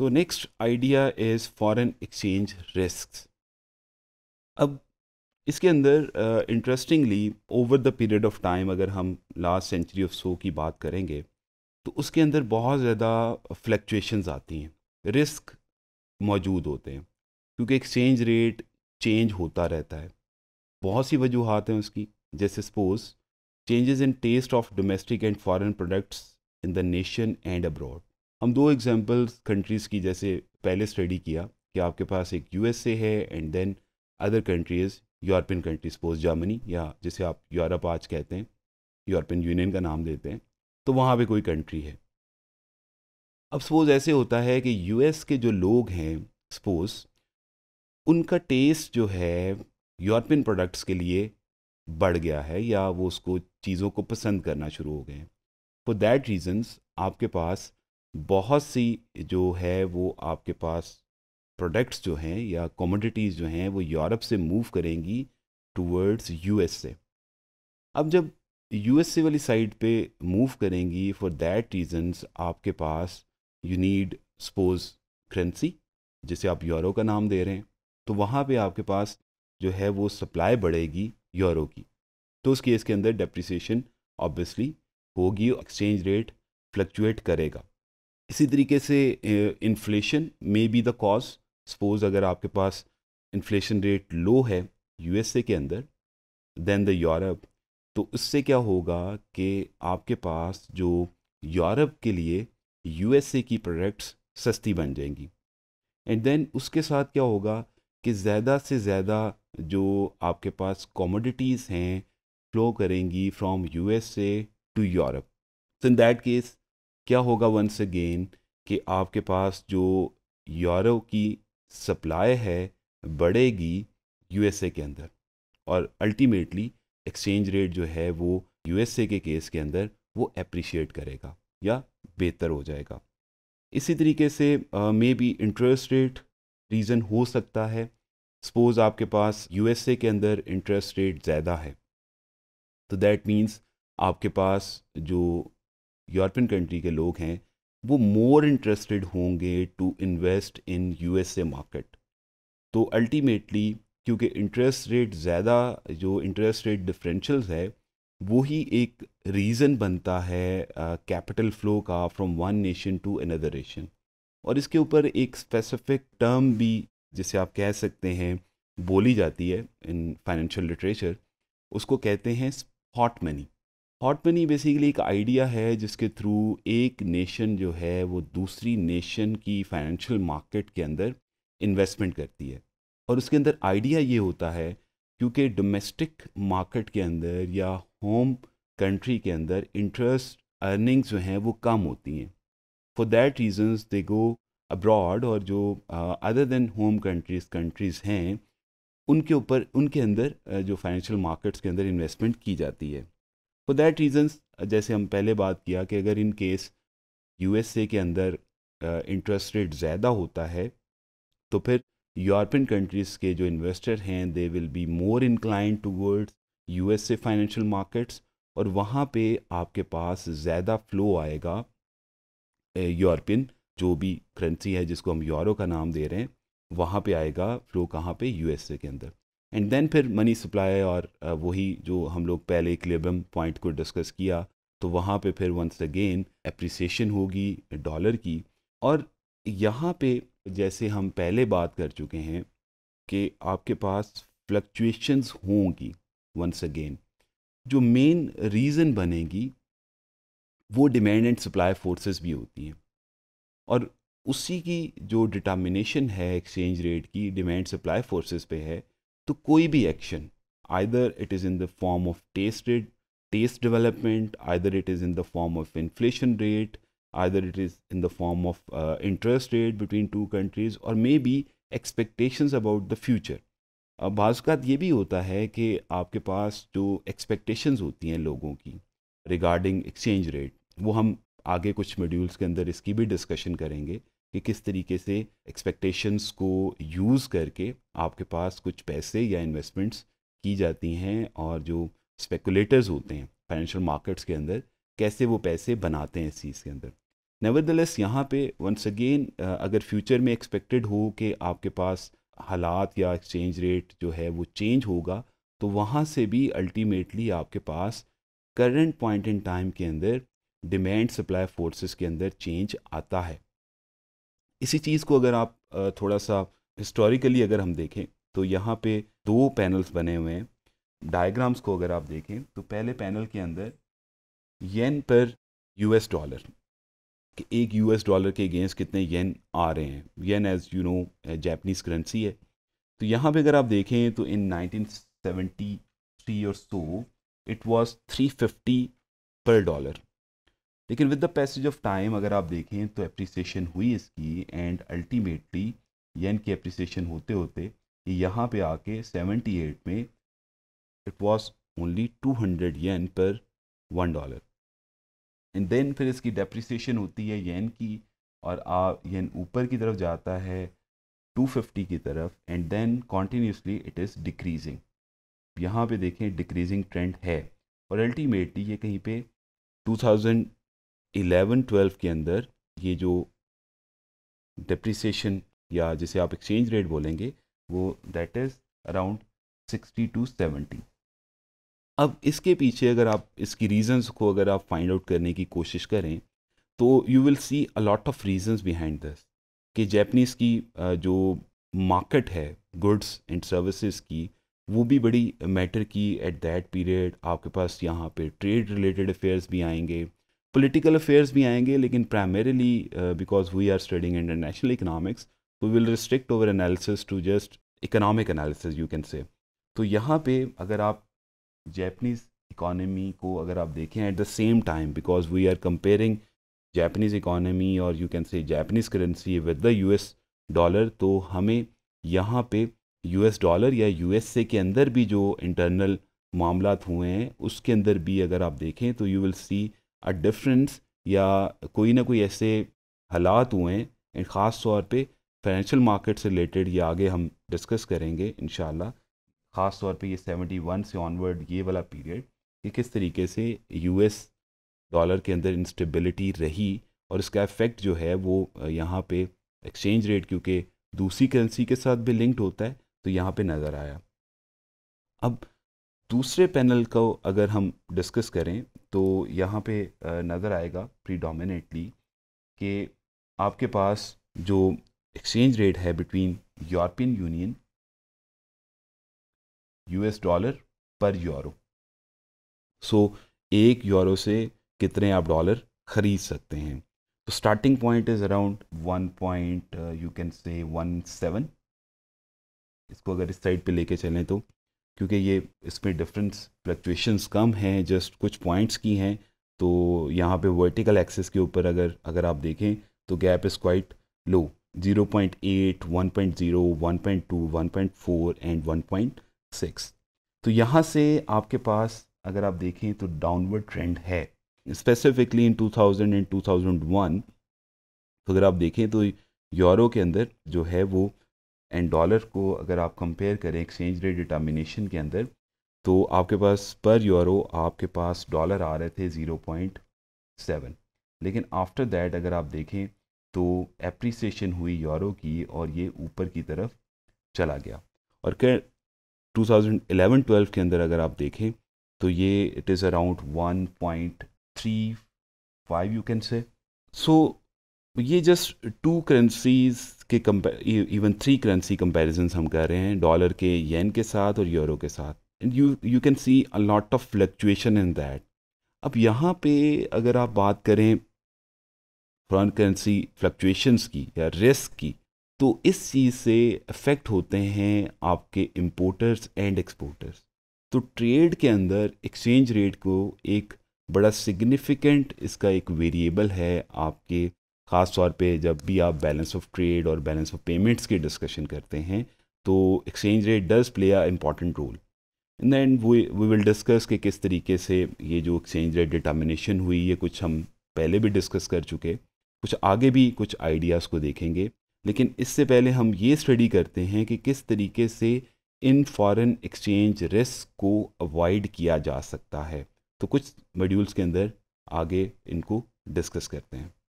so next idea is foreign exchange risk अब इसके अंदर interestingly over the period of time अगर हम लास्ट सेंचुरी ऑफ सो की बात करेंगे तो उसके अंदर बहुत ज़्यादा फ्लक्चुएशंस आती हैं रिस्क मौजूद होते हैं क्योंकि एक्सचेंज रेट चेंज होता रहता है बहुत सी वजूहत हैं उसकी जैसे suppose changes in taste of domestic and foreign products in the nation and abroad हम दो एग्जांपल्स कंट्रीज़ की जैसे पहले स्टडी किया कि आपके पास एक यूएसए है and then other countries European countries post Germany या जिसे आप यूरोप आज कहते हैं यूरोपियन यूनियन का नाम देते हैं तो वहाँ पे कोई कंट्री है अब सपोज ऐसे होता है कि यूएस के जो लोग हैं सपोज उनका टेस्ट जो है यूरोपियन प्रोडक्ट्स के लिए बढ़ गया है या वो उसको चीज़ों को पसंद करना शुरू हो गए हैं फॉर दैट रीजन्स आपके पास बहुत सी जो है वो आपके पास प्रोडक्ट्स जो हैं या कॉमोडिटीज़ जो हैं वो यूरोप से मूव करेंगी टूवर्ड्स यूएसए अब जब यूएसए वाली साइड पे मूव करेंगी फॉर दैट रीजंस आपके पास यू नीड सपोज करेंसी जिसे आप यूरो का नाम दे रहे हैं तो वहाँ पे आपके पास जो है वो सप्लाई बढ़ेगी यूरो की तो उस केस के अंदर डेप्रिसिएशन ऑब्वियसली होगी एक्सचेंज रेट फ्लक्चुएट करेगा इसी तरीके से inflation may be the cause suppose अगर आपके पास इन्फ्लेशन रेट लो है यू के अंदर देन द यूरोप तो उससे क्या होगा कि आपके पास जो यूरोप के लिए यू की प्रोडक्ट्स सस्ती बन जाएंगी एंड देन उसके साथ क्या होगा कि ज़्यादा से ज़्यादा जो आपके पास कॉमोडिटीज़ हैं फ्लो करेंगी फ्रॉम ए टू यूरोप तो इन दैट केस क्या होगा वंस अगेन कि आपके पास जो यूरो की सप्लाई है बढ़ेगी यूएसए के अंदर और अल्टीमेटली एक्सचेंज रेट जो है वो यूएसए के केस के अंदर वो अप्रिशिएट करेगा या बेहतर हो जाएगा इसी तरीके से may be interest rate reason हो सकता है सपोज़ आपके पास यूएसए के अंदर इंटरेस्ट रेट ज़्यादा है तो दैट मीन्स आपके पास जो यूरोपियन कंट्री के लोग हैं वो मोर इंटरेस्टेड होंगे to invest in USA market तो अल्टीमेटली क्योंकि इंटरेस्ट रेट ज़्यादा जो इंटरेस्ट रेट डिफरेंशल है वो ही एक रीज़न बनता है कैपिटल फ्लो का from one nation to another nation और इसके ऊपर एक स्पेसिफिक टर्म भी जिसे आप कह सकते हैं बोली जाती है इन फाइनेंशियल लिटरेचर उसको कहते हैं hot money hot money basically एक आइडिया है जिसके थ्रू एक नेशन जो है वो दूसरी नेशन की फाइनेंशियल मार्केट के अंदर इन्वेस्टमेंट करती है और उसके अंदर आइडिया ये होता है क्योंकि डोमेस्टिक मार्केट के अंदर या होम कंट्री के अंदर इंटरेस्ट अर्निंग्स जो हैं वो कम होती हैं for that reasons they go abroad और जो other than home countries countries हैं उनके ऊपर उनके अंदर जो फाइनेंशियल मार्केट्स के अंदर इन्वेस्टमेंट की जाती है फॉर दैट रीजंस जैसे हम पहले बात किया कि अगर इन केस यूएसए के अंदर इंटरेस्ट uh, रेट ज़्यादा होता है तो फिर यूरोपियन कंट्रीज़ के जो इन्वेस्टर हैं they will be more inclined towards a financial markets और वहाँ पे आपके पास ज़्यादा फ्लो आएगा यूरोपियन uh, जो भी करेंसी है जिसको हम यूरो का नाम दे रहे हैं वहाँ पे आएगा फ्लो कहाँ पे यूएसए के अंदर एंड देन फिर मनी सप्लाई और वही जो हम लोग पहले इक्लेबम पॉइंट को डिस्कस किया तो वहाँ पे फिर वंस अगेन एप्रिसिएशन होगी डॉलर की और यहाँ पे जैसे हम पहले बात कर चुके हैं कि आपके पास फ्लक्चुएशंस होंगी वंस अगेन जो मेन रीज़न बनेगी वो डिमांड एंड सप्लाई फोर्सेस भी होती हैं और उसी की जो डिटर्मिनेशन है एक्सचेंज रेट की डिमांड सप्लाई फोर्सेस पे है तो कोई भी action either it is in the form of taste rate taste development either it is in the form of inflation rate either it is in the form of interest rate between two countries और may be expectations about the future बाज़ात ये भी होता है कि आपके पास जो एक्सपेक्टेशंस होती हैं लोगों की रिगार्डिंग एक्सचेंज रेट वो हम आगे कुछ मॉड्यूल्स के अंदर इसकी भी डिस्कशन करेंगे कि किस तरीके से एक्सपेक्टेशंस को यूज़ करके आपके पास कुछ पैसे या इन्वेस्टमेंट्स की जाती हैं और जो स्पेकुलेटर्स होते हैं फाइनेंशियल मार्केट्स के अंदर कैसे वो पैसे बनाते हैं इस चीज़ के अंदर नेवरदलेस यहाँ पे वंस अगेन अगर फ्यूचर में एक्सपेक्टेड हो कि आपके पास हालात या एक्सचेंज रेट जो है वो चेंज होगा तो वहाँ से भी अल्टीमेटली आपके पास करंट पॉइंट इन टाइम के अंदर डिमांड सप्लाई फोर्सेस के अंदर चेंज आता है इसी चीज़ को अगर आप थोड़ा सा हिस्टोरिकली अगर हम देखें तो यहाँ पे दो पैनल्स बने हुए हैं डायग्राम्स को अगर आप देखें तो पहले पैनल के अंदर येन पर यूएस डॉलर कि एक यूएस डॉलर के अगेंस्ट कितने येन आ रहे हैं yen as you know Japanese currency है तो यहाँ पे अगर आप देखें तो इन 1973 और सो इट वाज 350 पर डॉलर लेकिन with the passage of time अगर आप देखें तो अप्रिसिएशन हुई इसकी एंड अल्टीमेटली येन की अप्रिसिएशन होते होते यहाँ पे आके 78 में इट वॉज ओनली 200 येन पर वन डॉलर एंड देन फिर इसकी डेप्रिसिएशन होती है येन की और आ येन ऊपर की तरफ जाता है 250 की तरफ and then continuously it is decreasing यहाँ पे देखें डिक्रीजिंग ट्रेंड है और अल्टीमेटली ये कहीं पे इलेवन ट्वेल्व के अंदर ये जो डिप्रिसिएशन या जिसे आप एक्सचेंज रेट बोलेंगे वो that is around sixty to seventy अब इसके पीछे अगर आप इसकी रीजंस को अगर आप फाइंड आउट करने की कोशिश करें तो you will see a lot of reasons behind this कि जैपनीज़ की जो मार्केट है गुड्स एंड सर्विसेज की वो भी बड़ी मैटर की एट दैट पीरियड आपके पास यहाँ पे ट्रेड रिलेटेड अफेयर्स भी आएंगे पोलिटिकल अफेयर्स भी आएंगे लेकिन primarily because we are studying international economics we will restrict over analysis to just economic analysis you can say तो यहाँ पे अगर आप जैपनीज़ इकॉनमी को अगर आप देखें at the same time because we are comparing Japanese economy और you can say Japanese currency with the US एस डॉलर तो हमें यहाँ पे एस डॉलर या यू एस ए के अंदर भी जो इंटरनल मामला हुए हैं उसके अंदर भी अगर आप देखें तो you will see a difference या कोई ना कोई ऐसे हालात हुए हैं ख़ास तौर पे फाइनेंशियल मार्केट से रिलेटेड ये आगे हम डिस्कस करेंगे इन ख़ास तौर पे ये 71 से ऑनवर्ड ये वाला पीरियड कि किस तरीके से यूएस डॉलर के अंदर इंस्टेबिलिटी रही और इसका इफेक्ट जो है वो यहाँ पे एक्सचेंज रेट क्योंकि दूसरी करेंसी के साथ भी लिंक्ड होता है तो यहाँ पे नज़र आया अब दूसरे पैनल को अगर हम डिस्कस करें तो यहाँ पे नज़र आएगा प्रीडोमिनेटली कि आपके पास जो एक्सचेंज रेट है between European Union US dollar per euro so एक यूरो से कितने आप डॉलर ख़रीद सकते हैं तो starting point is around one point you can say one seven इसको अगर इस साइड पे लेके चलें तो क्योंकि ये इसमें डिफरेंस फ्लक्चुएशंस कम हैं जस्ट कुछ पॉइंट्स की हैं तो यहाँ पे वर्टिकल एक्सेस के ऊपर अगर अगर आप देखें तो gap is quite low 0.8, 1.0, 1.2, 1.4 and 1.6 तो यहाँ से आपके पास अगर आप देखें तो डाउनवर्ड ट्रेंड है स्पेसिफिकली इन 2000 एंड 2001 तो अगर आप देखें तो यूरो के अंदर जो है वो एंड डॉलर को अगर आप कंपेयर करें एक्सचेंज रेट डिटर्मिनेशन के अंदर तो आपके पास पर यूरो आपके पास डॉलर आ रहे थे ज़ीरो पॉइंट सेवन लेकिन आफ्टर दैट अगर आप देखें तो एप्रिसिएशन हुई यूरो की और ये ऊपर की तरफ चला गया और कर 2011-12 के अंदर अगर आप देखें तो ये it is around 1.35 you can say so ये जस्ट टू करेंसीज के इवन थ्री करेंसी कंपेरिजन हम कर रहे हैं डॉलर के येन के साथ और यूरो के साथ and you you can see a lot of fluctuation in that अब यहाँ पे अगर आप बात करें फॉरन करेंसी फ्लक्चुएशंस की या रिस्क की तो इस चीज़ से अफेक्ट होते हैं आपके इम्पोर्टर्स एंड एक्सपोर्टर्स तो ट्रेड के अंदर एक्सचेंज रेट को एक बड़ा सिग्निफिकेंट इसका एक वेरिएबल है आपके ख़ास तौर पे जब भी आप बैलेंस ऑफ ट्रेड और बैलेंस ऑफ पेमेंट्स की डिस्कशन करते हैं तो exchange rate does play a important role and then we we will discuss कि किस तरीके से ये जो एक्सचेंज रेट डिटर्मिनेशन हुई ये कुछ हम पहले भी डिस्कस कर चुके कुछ आगे भी कुछ आइडियाज़ को देखेंगे लेकिन इससे पहले हम ये स्टडी करते हैं कि किस तरीके से इन फॉरेन एक्सचेंज रिस्क को अवॉइड किया जा सकता है तो कुछ मॉड्यूल्स के अंदर आगे इनको डिस्कस करते हैं